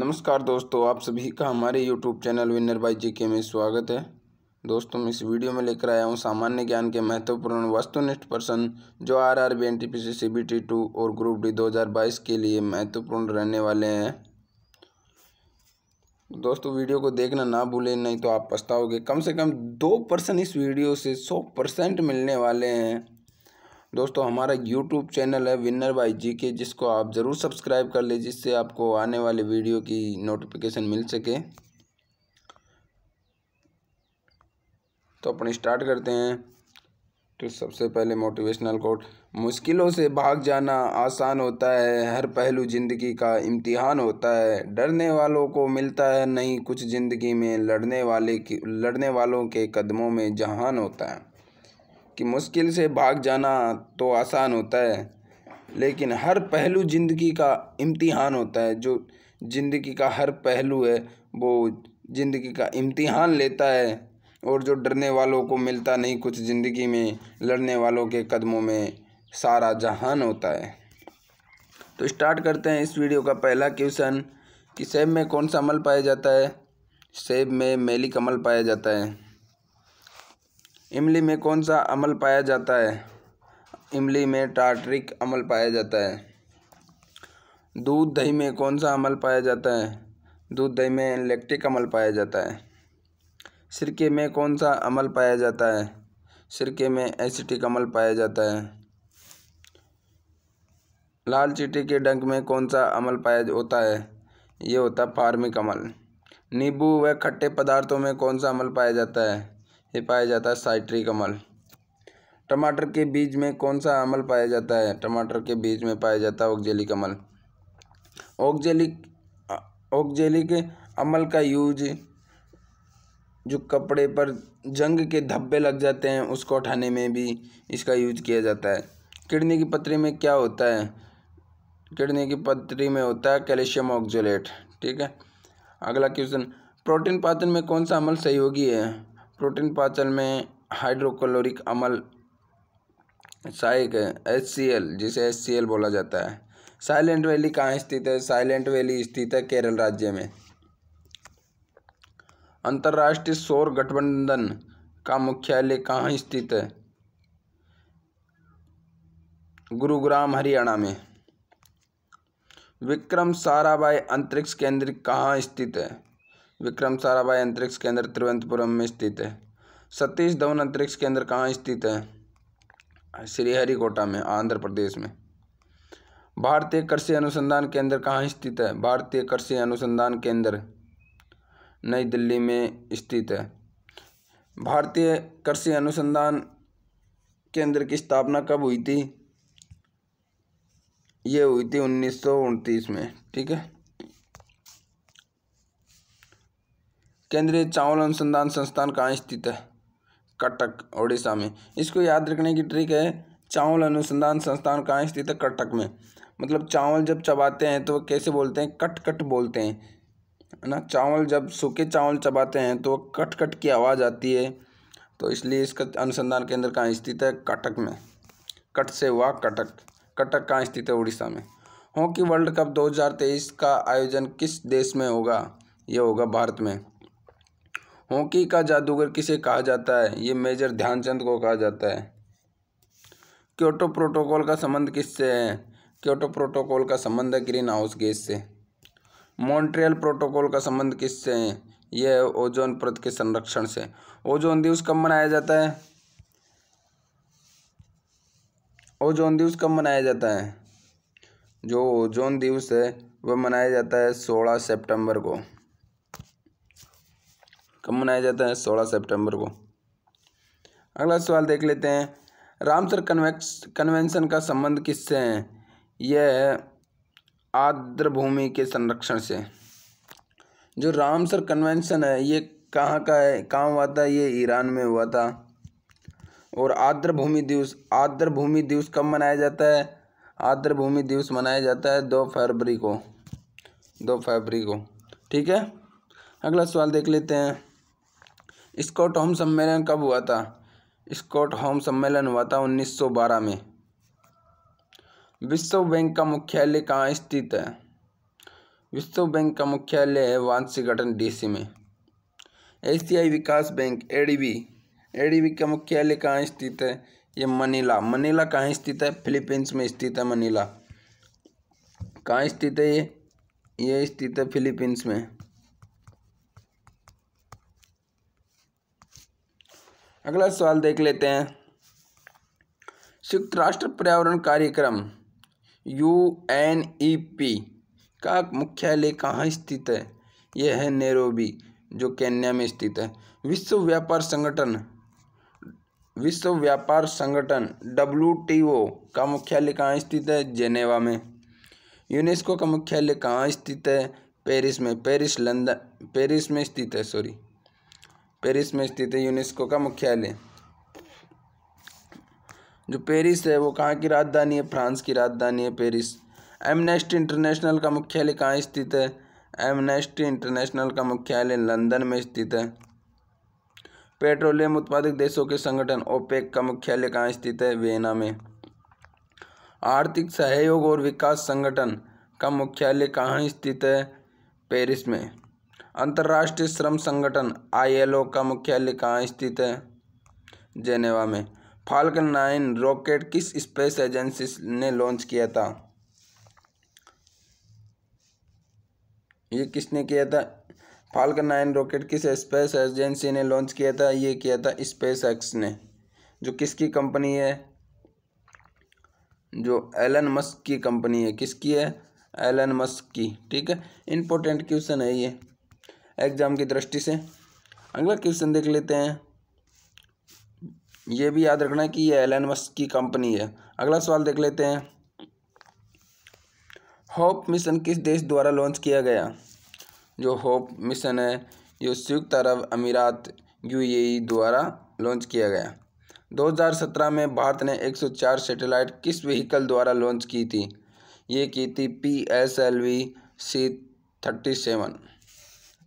नमस्कार दोस्तों आप सभी का हमारे YouTube channel winner by G K में स्वागत है दोस्तों मैं इस वीडियो में लेकर आया हूँ सामान्य ज्ञान के महत्वपूर्ण वस्तुनिष्ठ प्रश्न जो R R B N T P C C B T two और ग्रुप डी दो हज़ार बाईस के लिए महत्वपूर्ण रहने वाले हैं दोस्तों वीडियो को देखना ना भूलें नहीं तो आप पछताओगे कम से कम दो परसेंट इस वीडियो से सौ परसेंट मिलने वाले हैं दोस्तों हमारा यूट्यूब चैनल है विन्नर बाई जी के जिसको आप ज़रूर सब्सक्राइब कर लें जिससे आपको आने वाले वीडियो की नोटिफिकेशन मिल सके तो अपन स्टार्ट करते हैं तो सबसे पहले मोटिवेशनल कोट मुश्किलों से भाग जाना आसान होता है हर पहलू ज़िंदगी का इम्तिहान होता है डरने वालों को मिलता है नहीं कुछ ज़िंदगी में लड़ने वाले की लड़ने वालों के कदमों में जहान होता है कि मुश्किल से भाग जाना तो आसान होता है लेकिन हर पहलू ज़िंदगी का इम्तिहान होता है जो ज़िंदगी का हर पहलू है वो ज़िंदगी का इम्तिहान लेता है और जो डरने वालों को मिलता नहीं कुछ ज़िंदगी में लड़ने वालों के कदमों में सारा जहान होता है तो स्टार्ट करते हैं इस वीडियो का पहला क्वेश्चन कि सेब में कौन सा अमल पाया जाता है सेब में मेली कमल पाया जाता है इमली में कौन सा अम्ल पाया जाता है इमली में टार्टरिक अम्ल पाया जाता है दूध दही में कौन सा अम्ल पाया जाता है दूध दही में लेक्टिक अम्ल पाया जाता है सिरके में कौन सा अम्ल पाया जाता है सिरके में एसिटिक अम्ल पाया जाता है लाल चीटी के डंक में कौन सा अम्ल पाया होता है ये होता फार्मिक अम्ल नींबू व खट्टे पदार्थों में कौन सा अम्ल पाया जाता है ये पाया जाता है साइट्रिक अमल टमाटर के बीज में कौन सा अमल पाया जाता है टमाटर के बीज में पाया जाता है ऑक्जेलिक अमल ऑक्जेलिक ऑक्जेलिक अमल का यूज जो कपड़े पर जंग के धब्बे लग जाते हैं उसको उठाने में भी इसका यूज किया जाता है किडनी की पत्री में क्या होता है किडनी की पत्री में होता है कैल्शियम ऑक्जोलेट ठीक है अगला क्वेश्चन प्रोटीन पाचन में कौन सा अमल सहयोगी है प्रोटीन पाचन में हाइड्रोक्लोरिक अम्ल साइक एच सी एल जिसे एच सी एल बोला जाता है साइलेंट वैली कहाँ स्थित है साइलेंट वैली स्थित है केरल राज्य में अंतर्राष्ट्रीय सौर गठबंधन का मुख्यालय कहाँ स्थित है गुरुग्राम हरियाणा में विक्रम साराभाई अंतरिक्ष केंद्र कहाँ स्थित है विक्रम साराभाई अंतरिक्ष केंद्र तिरुवनंतपुरम में स्थित है सतीश धवन अंतरिक्ष केंद्र कहाँ स्थित है श्रीहरिकोटा में आंध्र प्रदेश में भारतीय कृषि अनुसंधान केंद्र कहाँ स्थित है भारतीय कृषि अनुसंधान केंद्र नई दिल्ली में स्थित है भारतीय कृषि अनुसंधान केंद्र की स्थापना कब हुई थी ये हुई थी उन्नीस में ठीक है केंद्रीय चावल अनुसंधान संस्थान कहाँ स्थित है कटक ओडिशा में इसको याद रखने की ट्रिक है चावल अनुसंधान संस्थान कहाँ स्थित है कटक में मतलब चावल जब चबाते हैं तो कैसे बोलते हैं कट कट बोलते हैं है ना चावल जब सूखे चावल चबाते हैं तो कट कट की आवाज़ आती है तो इसलिए इसका अनुसंधान केंद्र कहाँ स्थित है कटक में कट से हुआ कटक कटक कहाँ स्थित है उड़ीसा में हॉकी वर्ल्ड कप 2023 का आयोजन किस देश में होगा यह होगा भारत में हॉकी का जादूगर किसे कहा जाता है ये मेजर ध्यानचंद को कहा जाता है क्योटो प्रोटोकॉल का संबंध किससे है क्योटो प्रोटोकॉल का संबंध है ग्रीन हाउस गैस से मॉन्ट्रियल प्रोटोकॉल का संबंध किससे है यह है ओजोन प्रत के संरक्षण से ओजोन दिवस कब मनाया जाता है ओजोन दिवस कब मनाया जाता है जो ओजोन दिवस है वह मनाया जाता है सोलह सितंबर को कब मनाया जाता है सोलह सेप्टेम्बर को अगला सवाल देख लेते हैं रामसर कन्वेक्स कन्वेंशन का संबंध किससे है यह आर्द्र भूमि के संरक्षण से जो रामसर कन्वेंशन है ये कहाँ का है कहाँ हुआ था ये ईरान में हुआ था और आर्द्र भूमि दिवस आर्द्र भूमि दिवस कब मनाया जाता है आर्द्र भूमि दिवस मनाया जाता है दो फरवरी को दो फरवरी को ठीक है अगला सवाल देख लेते हैं स्कॉट होम सम्मेलन कब हुआ था स्कॉट होम सम्मेलन हुआ था 1912 में विश्व बैंक का मुख्यालय कहाँ स्थित है विश्व बैंक का मुख्यालय है वांसीघटन डीसी में एशियाई विकास बैंक एडीबी एडीबी का मुख्यालय कहाँ स्थित है ये मनीला मनीला कहाँ स्थित है फिलीपींस में स्थित है मनीला कहाँ स्थित है ये ये स्थित है फिलीपींस में अगला सवाल देख लेते हैं संयुक्त राष्ट्र पर्यावरण कार्यक्रम यू एन ई पी का मुख्यालय कहाँ स्थित है यह है नेरोबी जो केन्या में स्थित है विश्व व्यापार संगठन विश्व व्यापार संगठन डब्ल्यू टी ओ का मुख्यालय कहाँ स्थित है जेनेवा में यूनेस्को का मुख्यालय कहाँ स्थित है पेरिस में पेरिस लंदन पेरिस में स्थित है सॉरी पेरिस में स्थित है यूनेस्को का मुख्यालय जो पेरिस है वो कहाँ की राजधानी है फ्रांस की राजधानी है पेरिस एमनेस्टी इंटरनेशनल का मुख्यालय कहाँ स्थित है एमनेस्टी इंटरनेशनल का मुख्यालय लंदन में स्थित है पेट्रोलियम उत्पादक देशों के संगठन ओपेक का मुख्यालय कहाँ स्थित है वेना में आर्थिक सहयोग और विकास संगठन का मुख्यालय कहाँ स्थित है पेरिस में अंतर्राष्ट्रीय श्रम संगठन आईएलओ का मुख्यालय कहाँ स्थित है जेनेवा में फाल्कन नाइन रॉकेट किस स्पेस एजेंसी ने लॉन्च किया था ये किसने किया था फाल्कन नाइन रॉकेट किस स्पेस एजेंसी ने लॉन्च किया था ये किया था स्पेस एक्स ने जो किसकी कंपनी है जो एलन मस्क की कंपनी है किसकी है एलन मस्क की ठीक है इंपॉर्टेंट क्वेश्चन है ये एग्ज़ाम की दृष्टि से अगला क्वेश्चन देख लेते हैं ये भी याद रखना कि ये एन मस्क की कंपनी है अगला सवाल देख लेते हैं होप मिशन किस देश द्वारा लॉन्च किया गया जो होप मिशन है ये संयुक्त अरब अमीरात यूएई द्वारा लॉन्च किया गया 2017 में भारत ने 104 सैटेलाइट किस व्हीकल द्वारा लॉन्च की थी ये की थी P S L V C thirty seven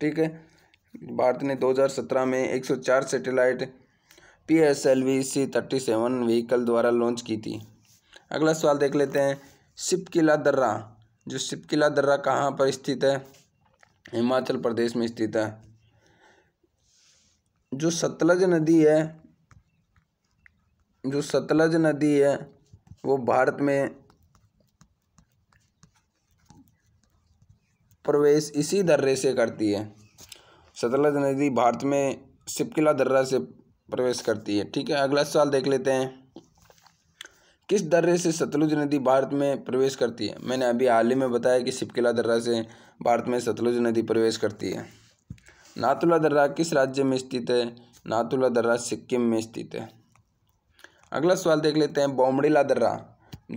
ठीक है भारत ने 2017 में 104 satellite P S L V C thirty seven vehicle द्वारा लॉन्च की थी अगला सवाल देख लेते हैं शिप किला दर्रा जो शिप किला दर्रा कहाँ पर स्थित है हिमाचल प्रदेश में स्थित है जो सतलज नदी है जो सतलज नदी है वो भारत में प्रवेश इसी दर्रे से करती है सतलज नदी भारत में सिपकिला दर्रा से प्रवेश करती है ठीक है अगला सवाल देख लेते हैं किस दर्रे से सतलुज नदी भारत में प्रवेश करती है मैंने अभी हाल ही में बताया कि सिपकिला दर्रा से भारत में सतलुज नदी प्रवेश करती है नातुला दर्रा किस राज्य में स्थित है नातुला दर्रा सिक्किम में स्थित है अगला सवाल देख लेते हैं बोमड़ीला दर्रा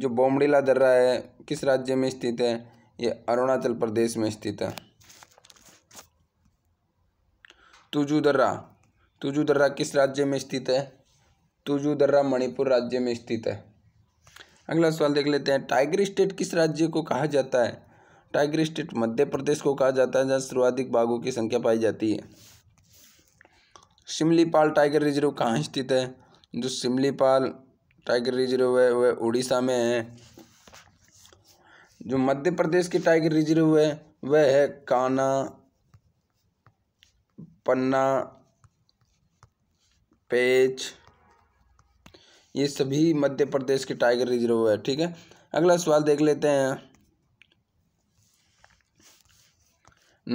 जो बोमड़ीला दर्रा है किस राज्य में स्थित है ये अरुणाचल प्रदेश में स्थित है तुजू दर्रा तुजू दर्रा किस राज्य में स्थित है तुजू दर्रा मणिपुर राज्य में स्थित है अगला सवाल देख लेते हैं टाइगर स्टेट किस राज्य को कहा जाता है टाइगर स्टेट मध्य प्रदेश को कहा जाता है जहाँ सर्वाधिक बाघों की संख्या पाई जाती है पाल टाइगर रिजर्व कहाँ स्थित है जो पाल टाइगर रिजर्व है वह उड़ीसा में है जो मध्य प्रदेश की टाइगर रिजर्व है वह है काना पन्ना पेच ये सभी मध्य प्रदेश के टाइगर रिजर्व है ठीक है अगला सवाल देख लेते हैं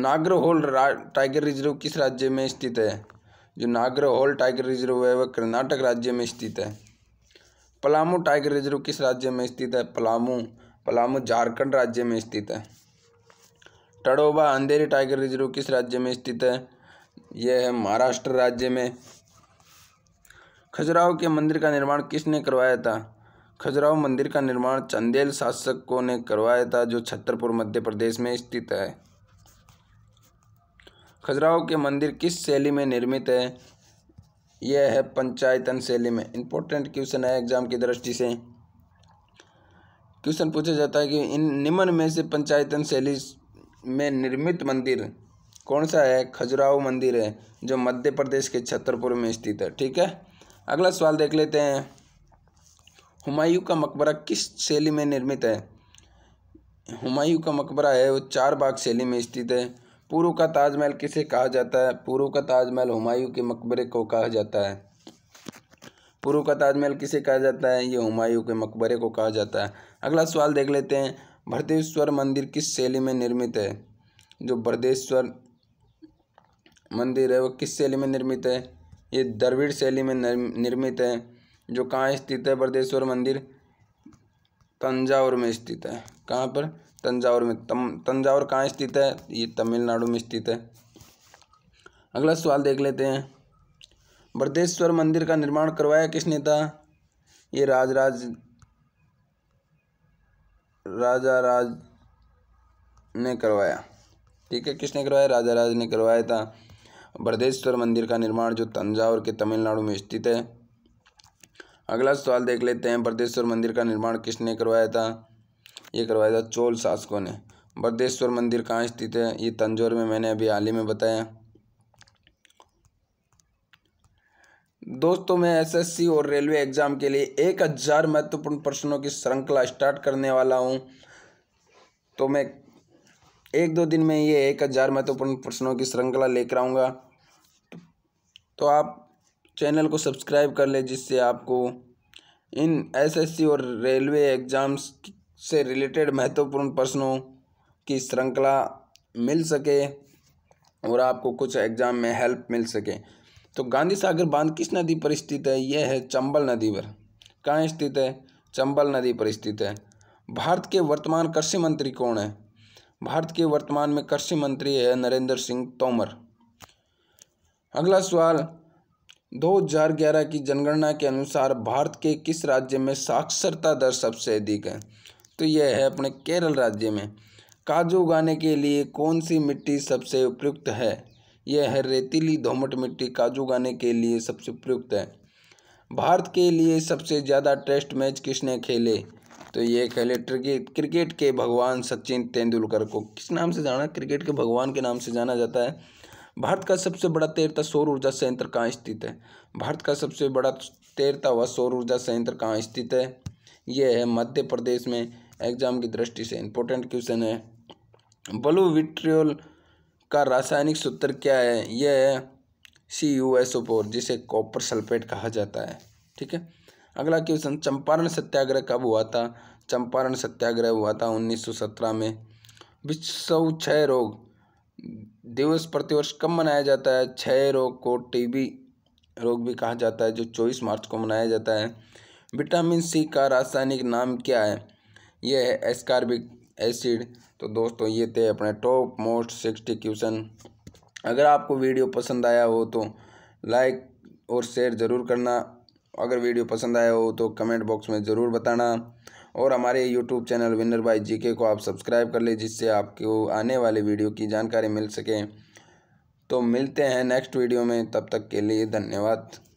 नागरहोल टाइगर रिजर्व किस राज्य में स्थित है जो नागरहोल टाइगर रिजर्व है वह कर्नाटक राज्य में स्थित है पलामू टाइगर रिजर्व किस राज्य में स्थित है पलामू पलामू झारखंड राज्य में स्थित है टडोबा अंधेरी टाइगर रिजर्व किस राज्य में स्थित है यह है महाराष्ट्र राज्य में खजुराहो के मंदिर का निर्माण किसने करवाया था खजुराहो मंदिर का निर्माण चंदेल शासकों ने करवाया था जो छतरपुर मध्य प्रदेश में स्थित है खजुराहो के मंदिर किस शैली में निर्मित है यह है पंचायतन शैली में इंपॉर्टेंट क्वेश्चन है एग्जाम की दृष्टि से क्वेश्चन पूछा जाता है कि इन निम्न में से पंचायतन शैली में निर्मित मंदिर कौन सा है खजुराहो मंदिर है जो मध्य प्रदेश के छतरपुर में स्थित है ठीक है अगला सवाल देख लेते हैं हुमायूं का मकबरा किस शैली में निर्मित है हुमायूं का मकबरा है वो चार बाग शैली में स्थित है पूर्व का ताजमहल किसे कहा जाता है पूर्व का ताजमहल हुमायूं के मकबरे को कहा जाता है पूर्व का ताजमहल किसे कहा जाता है ये हुमायूं के मकबरे को कहा जाता है अगला सवाल देख लेते हैं भरतेश्वर मंदिर किस शैली में निर्मित है जो बरदेश्वर मंदिर है वो किस शैली में निर्मित है ये द्रविड़ शैली में निर्मित है जो कहाँ स्थित है बरदेश्वर मंदिर तंजावर में स्थित है कहाँ पर तंजावर में तम तंजावर कहाँ स्थित है ये तमिलनाडु में स्थित है अगला सवाल देख लेते हैं बृदेश्वर मंदिर का निर्माण करवाया किसने था ये राजराज राजा राज ने करवाया ठीक है किसने करवाया राजा राज ने करवाया था बृदेश्वर मंदिर का निर्माण जो तंजावर के तमिलनाडु में स्थित है अगला सवाल देख लेते हैं बृदेश्वर मंदिर का निर्माण किसने करवाया था ये करवाया था चोल शासकों ने बृदेश्वर मंदिर कहाँ स्थित है ये तंजौर में मैंने अभी हाल ही में बताया दोस्तों मैं एसएससी और रेलवे एग्ज़ाम के लिए एक हज़ार महत्वपूर्ण प्रश्नों की श्रृंखला स्टार्ट करने वाला हूं तो मैं एक दो दिन में ये एक हज़ार महत्वपूर्ण प्रश्नों की श्रृंखला लेकर आऊँगा तो आप चैनल को सब्सक्राइब कर ले जिससे आपको इन एसएससी और रेलवे एग्ज़ाम्स से रिलेटेड महत्वपूर्ण प्रश्नों की श्रृंखला मिल सके और आपको कुछ एग्ज़ाम में हेल्प मिल सके तो गांधी सागर बांध किस नदी पर स्थित है यह है चंबल नदी पर कहाँ स्थित है चंबल नदी पर स्थित है भारत के वर्तमान कृषि मंत्री कौन है भारत के वर्तमान में कृषि मंत्री है नरेंद्र सिंह तोमर अगला सवाल 2011 की जनगणना के अनुसार भारत के किस राज्य में साक्षरता दर सबसे अधिक है तो यह है अपने केरल राज्य में काजू उगाने के लिए कौन सी मिट्टी सबसे उपयुक्त है यह है रेतीली दोमट मिट्टी काजू उगाने के लिए सबसे उपयुक्त है भारत के लिए सबसे ज़्यादा टेस्ट मैच किसने खेले तो ये खेले क्रिकेट के भगवान सचिन तेंदुलकर को किस नाम से जाना क्रिकेट के भगवान के नाम से जाना जाता है भारत का सबसे बड़ा तेरता सौर ऊर्जा संयंत्र कहाँ स्थित है भारत का सबसे बड़ा तेरता हुआ सौर ऊर्जा संयंत्र कहाँ स्थित है यह है मध्य प्रदेश में एग्जाम की दृष्टि से इंपॉर्टेंट क्वेश्चन है ब्लू विट्रियोल का रासायनिक सूत्र क्या है यह है C U S O four जिसे कॉपर सल्फेट कहा जाता है ठीक है अगला क्वेश्चन चंपारण सत्याग्रह कब हुआ था चंपारण सत्याग्रह हुआ था 1917 में विश्व क्षय रोग दिवस प्रतिवर्ष कब मनाया जाता है क्षय रोग को टीबी रोग भी कहा जाता है जो चौबीस मार्च को मनाया जाता है विटामिन सी का रासायनिक नाम क्या है यह है एस्कार्बिक एसिड तो दोस्तों ये थे अपने टॉप मोस्ट सिक्सटी क्वेश्चन अगर आपको वीडियो पसंद आया हो तो लाइक और शेयर ज़रूर करना अगर वीडियो पसंद आया हो तो कमेंट बॉक्स में ज़रूर बताना और हमारे YouTube channel winner by GK को आप सब्सक्राइब कर लें जिससे आपको आने वाले वीडियो की जानकारी मिल सके तो मिलते हैं नेक्स्ट वीडियो में तब तक के लिए धन्यवाद